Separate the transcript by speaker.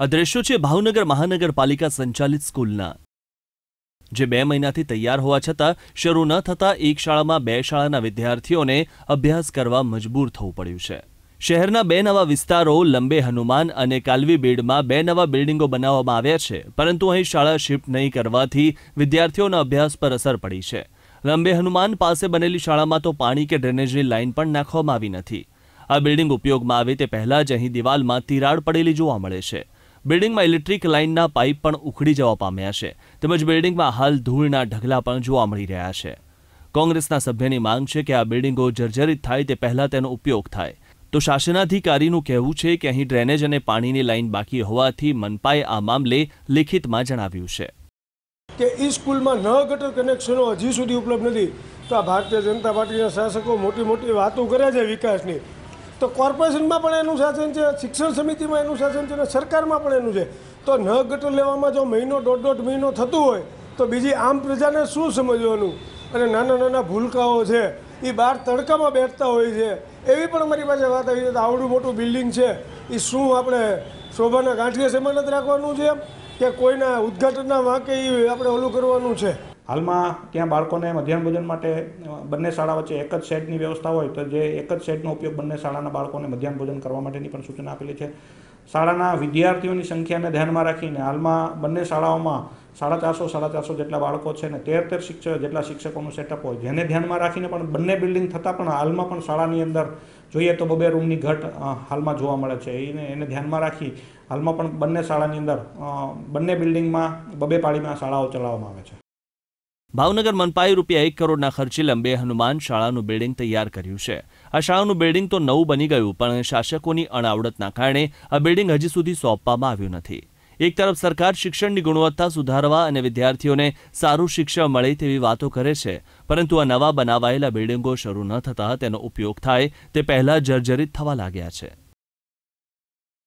Speaker 1: આ દ્રશ્યો છે ભાવનગર મહાનગરપાલિકા સંચાલિત સ્કૂલના જે બે મહિનાથી તૈયાર હોવા છતાં શરૂ ન થતાં એક શાળામાં બે શાળાના વિદ્યાર્થીઓને અભ્યાસ કરવા મજબૂર થવું પડ્યું છે શહેરના બે નવા વિસ્તારો લંબે હનુમાન અને કાલવી બેડમાં બે નવા બિલ્ડિંગો બનાવવામાં આવ્યા છે પરંતુ અહીં શાળા શિફ્ટ નહીં કરવાથી વિદ્યાર્થીઓના અભ્યાસ પર અસર પડી છે લંબે હનુમાન પાસે બનેલી શાળામાં તો પાણી કે ડ્રેનેજની લાઇન પણ નાખવામાં આવી નથી આ બિલ્ડિંગ ઉપયોગમાં આવે તે પહેલાં જ અહીં દિવાલમાં તિરાડ પડેલી જોવા મળે છે બિલ્ડિંગમાં ઇલેક્ટ્રિક લાઇનના પાઇપ પણ ઉખડી જવા પામ્યા છે તેમજ બિલ્ડિંગમાં હાલ ધૂળના ઢગલા પણ જોવા મળી રહ્યા છે કોંગ્રેસના સભ્યની માંગ છે કે આ બિલ્ડિંગો જર્જરિત થાય તે પહેલાં તેનો ઉપયોગ થાય તો શાસનાધિકારીનું કહેવું છે કે અહીં ડ્રેનેજ અને પાણીની લાઇન બાકી હોવાથી મનપાએ આ મામલે લિખિતમાં જણાવ્યું છે
Speaker 2: કે એ સ્કૂલમાં ન ગટર કનેક્શનો હજી સુધી ઉપલબ્ધ નથી તો આ ભારતીય જનતા પાર્ટીના શાસકો મોટી મોટી વાતો કરે છે વિકાસની તો કોર્પોરેશનમાં પણ એનું શાસન છે શિક્ષણ સમિતિમાં એનું શાસન છે અને સરકારમાં પણ એનું છે તો ન ગટર લેવામાં જો મહિનો દોઢ દોઢ મહિનો થતું હોય તો બીજી આમ પ્રજાને શું સમજવાનું અને નાના નાના ભૂલકાઓ છે એ બહાર તડકામાં બેઠતા હોય છે એવી પણ મારી પાસે વાત આવી છે આવડું મોટું બિલ્ડિંગ છે એ શું આપણે શોભાના ગાંઠીએ સમાન જ રાખવાનું છે કે કોઈના ઉદઘાટનના વાંકે એ આપણે ઓલું
Speaker 3: કરવાનું છે હાલમાં ત્યાં બાળકોને મધ્યાહન ભોજન માટે બંને શાળા વચ્ચે એક જ શેડની વ્યવસ્થા હોય તો જે એક જ શેડનો ઉપયોગ બંને શાળાના બાળકોને મધ્યાહન ભોજન કરવા માટેની પણ સૂચના આપેલી છે શાળાના વિદ્યાર્થીઓની સંખ્યાને ધ્યાનમાં રાખીને હાલમાં બંને શાળાઓમાં સાડા ચારસો સાડા ચારસો જેટલા બાળકો છે ને તેર તેર શિક્ષક જેટલા શિક્ષકોનું સેટઅપ હોય જેને ધ્યાનમાં રાખીને પણ બંને બિલ્ડિંગ થતાં પણ હાલમાં પણ શાળાની અંદર જોઈએ તો બબે રૂમની ઘટ હાલમાં જોવા મળે છે એને એને ધ્યાનમાં રાખી હાલમાં પણ બંને શાળાની અંદર બંને બિલ્ડિંગમાં બબે પાળીમાં શાળાઓ ચલાવવામાં આવે છે
Speaker 1: ભાવનગર મનપાએ રૂપિયા એક કરોડના ખર્ચે લંબે હનુમાન શાળાનું બિલ્ડિંગ તૈયાર કર્યું છે આ શાળાનું બિલ્ડિંગ તો નવું બની ગયું પણ શાસકોની અણાવડતના કારણે આ બિલ્ડિંગ હજી સુધી સોંપવામાં આવ્યું નથી એક તરફ સરકાર શિક્ષણની ગુણવત્તા સુધારવા અને વિદ્યાર્થીઓને સારું શિક્ષણ મળે તેવી વાતો કરે છે પરંતુ આ નવા બનાવાયેલા બિલ્ડિંગો શરૂ ન થતાં તેનો ઉપયોગ થાય તે પહેલાં જર્જરિત થવા લાગ્યા છે